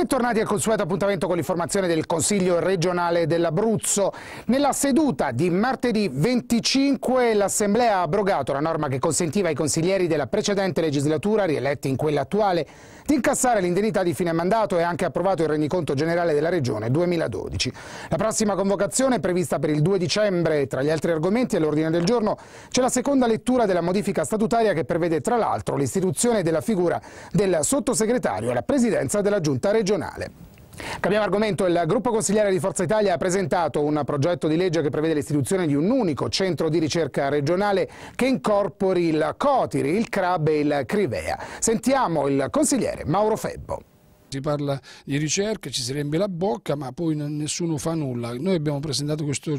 Bentornati al consueto appuntamento con l'informazione del Consiglio regionale dell'Abruzzo. Nella seduta di martedì 25 l'Assemblea ha abrogato la norma che consentiva ai consiglieri della precedente legislatura, rieletti in quella attuale, di incassare l'indennità di fine mandato e ha anche approvato il rendiconto generale della Regione 2012. La prossima convocazione è prevista per il 2 dicembre. Tra gli altri argomenti all'ordine del giorno c'è la seconda lettura della modifica statutaria che prevede tra l'altro l'istituzione della figura del sottosegretario alla presidenza della Giunta regionale regionale. Cambiamo argomento. Il gruppo consigliere di Forza Italia ha presentato un progetto di legge che prevede l'istituzione di un unico centro di ricerca regionale che incorpori il Cotiri, il CRAB e il Crivea. Sentiamo il consigliere Mauro Febbo. Si parla di ricerca, ci si riempie la bocca, ma poi nessuno fa nulla. Noi abbiamo presentato questo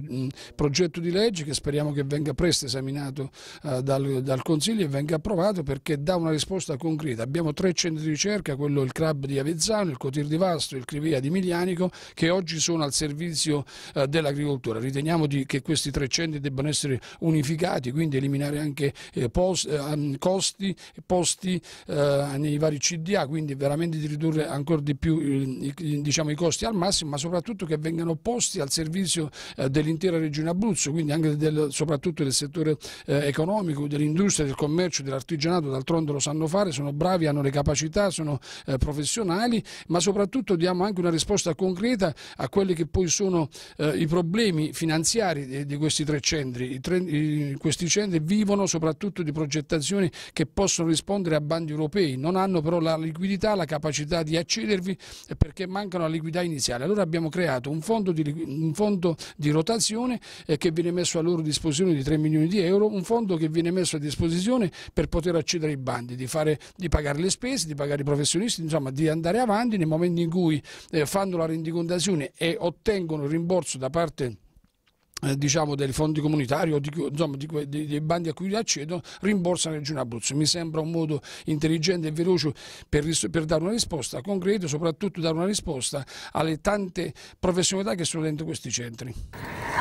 progetto di legge che speriamo che venga presto esaminato eh, dal, dal Consiglio e venga approvato perché dà una risposta concreta. Abbiamo tre centri di ricerca, quello il CRAB di Avezzano, il Cotir di Vasto, il Crivia di Miglianico, che oggi sono al servizio eh, dell'agricoltura. Riteniamo di, che questi tre centri debbano essere unificati, quindi eliminare anche eh, post, costi, posti nei vari CDA, quindi veramente di ridurre ancora ancora di più eh, i, diciamo, i costi al massimo, ma soprattutto che vengano posti al servizio eh, dell'intera regione Abruzzo, quindi anche del, soprattutto del settore eh, economico, dell'industria, del commercio, dell'artigianato, d'altronde lo sanno fare, sono bravi, hanno le capacità, sono professionali, ma soprattutto diamo anche una risposta concreta a quelli che poi sono i problemi finanziari di, questi tre centri. Tre, questi centri vivono soprattutto di progettazioni che possono rispondere a bandi europei, non hanno però la liquidità, la capacità di accesso uccidervi eh, perché mancano la liquidità iniziale. Allora abbiamo creato un fondo di, un fondo di rotazione eh, che viene messo a loro disposizione di 3 milioni di euro, un fondo che viene messo a disposizione per poter accedere ai bandi, di, fare, di pagare le spese, di pagare i professionisti, insomma di andare avanti nei momenti in cui eh, fanno la rendicontazione e ottengono il rimborso da parte di eh, diciamo, dei fondi comunitari o di, insomma, di, di, dei bandi a cui accedono rimborsa la Regione Abruzzo. Mi sembra un modo intelligente e veloce per, per dare una risposta concreta e soprattutto dare una risposta alle tante professionalità che sono dentro questi centri.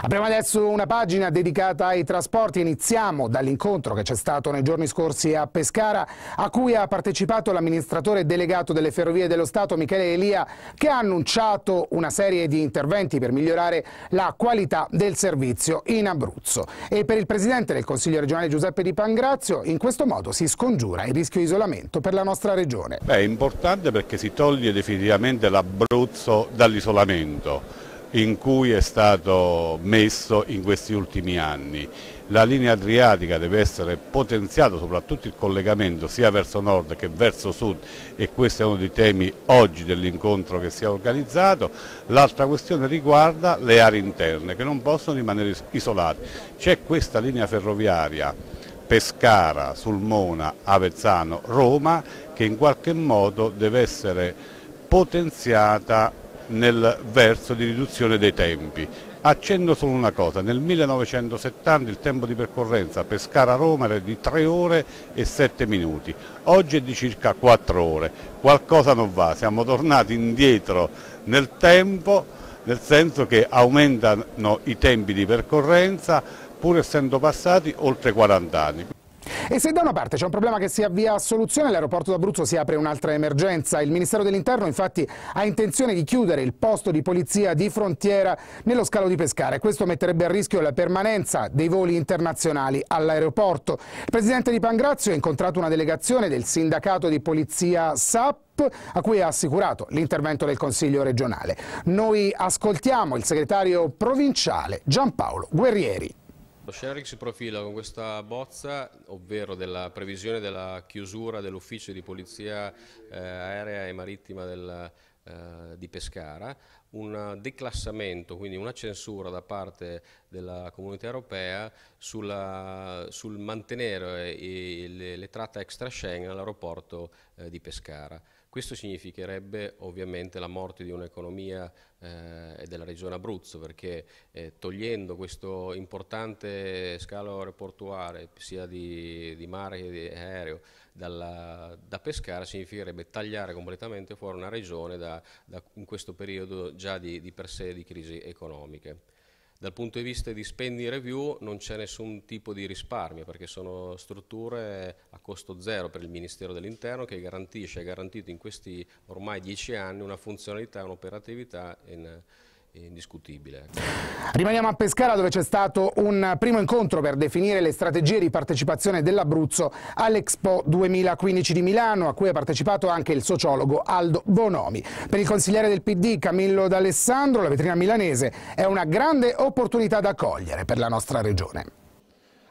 Apriamo adesso una pagina dedicata ai trasporti. Iniziamo dall'incontro che c'è stato nei giorni scorsi a Pescara a cui ha partecipato l'amministratore delegato delle Ferrovie dello Stato Michele Elia che ha annunciato una serie di interventi per migliorare la qualità del servizio servizio in Abruzzo. E per il Presidente del Consiglio regionale Giuseppe Di Pangrazio in questo modo si scongiura il rischio di isolamento per la nostra regione. Beh, è importante perché si toglie definitivamente l'Abruzzo dall'isolamento in cui è stato messo in questi ultimi anni la linea adriatica deve essere potenziata, soprattutto il collegamento sia verso nord che verso sud e questo è uno dei temi oggi dell'incontro che si è organizzato. L'altra questione riguarda le aree interne che non possono rimanere isolate. C'è questa linea ferroviaria Pescara, Sulmona, Avezzano, Roma che in qualche modo deve essere potenziata nel verso di riduzione dei tempi Accendo solo una cosa, nel 1970 il tempo di percorrenza Pescara-Roma era di 3 ore e 7 minuti, oggi è di circa 4 ore, qualcosa non va, siamo tornati indietro nel tempo, nel senso che aumentano i tempi di percorrenza pur essendo passati oltre 40 anni. E se da una parte c'è un problema che si avvia a soluzione, l'aeroporto d'Abruzzo si apre un'altra emergenza. Il Ministero dell'Interno infatti ha intenzione di chiudere il posto di polizia di frontiera nello scalo di Pescara. Questo metterebbe a rischio la permanenza dei voli internazionali all'aeroporto. Il presidente di Pangrazio ha incontrato una delegazione del sindacato di polizia SAP a cui ha assicurato l'intervento del Consiglio regionale. Noi ascoltiamo il segretario provinciale Giampaolo Guerrieri. Lo esatto, sharing si profila con questa bozza, ovvero della previsione della chiusura dell'ufficio di polizia eh, aerea e marittima del, eh, di Pescara, un declassamento, quindi una censura da parte della comunità europea sulla, sul mantenere le, le tratte extra Schengen all'aeroporto eh, di Pescara. Questo significherebbe ovviamente la morte di un'economia eh, e della regione Abruzzo perché eh, togliendo questo importante scalo aeroportuale sia di, di mare che di aereo dalla, da pescare significherebbe tagliare completamente fuori una regione da, da, in questo periodo già di, di per sé di crisi economiche. Dal punto di vista di spending review non c'è nessun tipo di risparmio perché sono strutture a costo zero per il Ministero dell'Interno che garantisce, ha garantito in questi ormai dieci anni una funzionalità, un'operatività in, indiscutibile. Rimaniamo a Pescara dove c'è stato un primo incontro per definire le strategie di partecipazione dell'Abruzzo all'Expo 2015 di Milano a cui ha partecipato anche il sociologo Aldo Bonomi. Per il consigliere del PD Camillo D'Alessandro la vetrina milanese è una grande opportunità da cogliere per la nostra regione.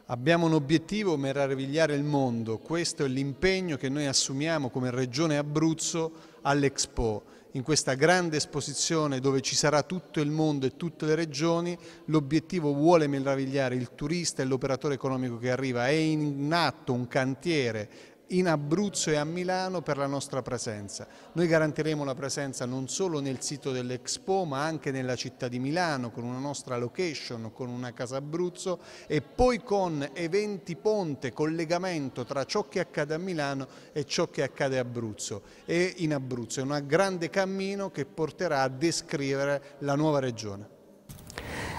Abbiamo un obiettivo, meravigliare il mondo, questo è l'impegno che noi assumiamo come Regione Abruzzo all'Expo in questa grande esposizione dove ci sarà tutto il mondo e tutte le regioni, l'obiettivo vuole meravigliare il turista e l'operatore economico che arriva. È in atto un cantiere in Abruzzo e a Milano per la nostra presenza. Noi garantiremo la presenza non solo nel sito dell'Expo ma anche nella città di Milano con una nostra location, con una casa Abruzzo e poi con eventi ponte, collegamento tra ciò che accade a Milano e ciò che accade a Abruzzo e in Abruzzo. È un grande cammino che porterà a descrivere la nuova regione.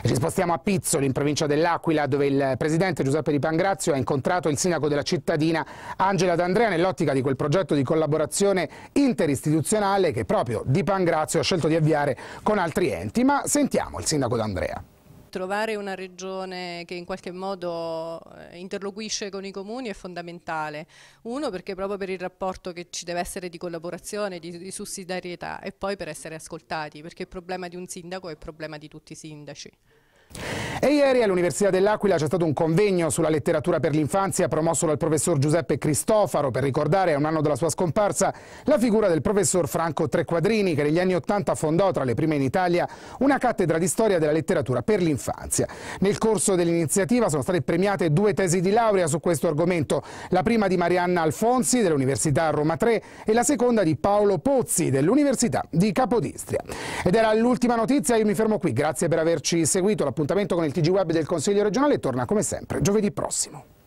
Ci spostiamo a Pizzoli, in provincia dell'Aquila, dove il presidente Giuseppe Di Pangrazio ha incontrato il sindaco della cittadina Angela D'Andrea nell'ottica di quel progetto di collaborazione interistituzionale che proprio Di Pangrazio ha scelto di avviare con altri enti. Ma sentiamo il sindaco D'Andrea trovare una regione che in qualche modo eh, interloquisce con i comuni è fondamentale. Uno perché proprio per il rapporto che ci deve essere di collaborazione, di, di sussidiarietà e poi per essere ascoltati, perché il problema di un sindaco è il problema di tutti i sindaci. E ieri all'Università dell'Aquila c'è stato un convegno sulla letteratura per l'infanzia promosso dal professor Giuseppe Cristofaro per ricordare a un anno della sua scomparsa la figura del professor Franco Trequadrini che negli anni Ottanta fondò tra le prime in Italia una cattedra di storia della letteratura per l'infanzia. Nel corso dell'iniziativa sono state premiate due tesi di laurea su questo argomento, la prima di Marianna Alfonsi dell'Università Roma 3 e la seconda di Paolo Pozzi dell'Università di Capodistria. Ed era l'ultima notizia, io mi fermo qui, grazie per averci seguito, l'appuntamento con il il TG Web del Consiglio regionale torna come sempre giovedì prossimo.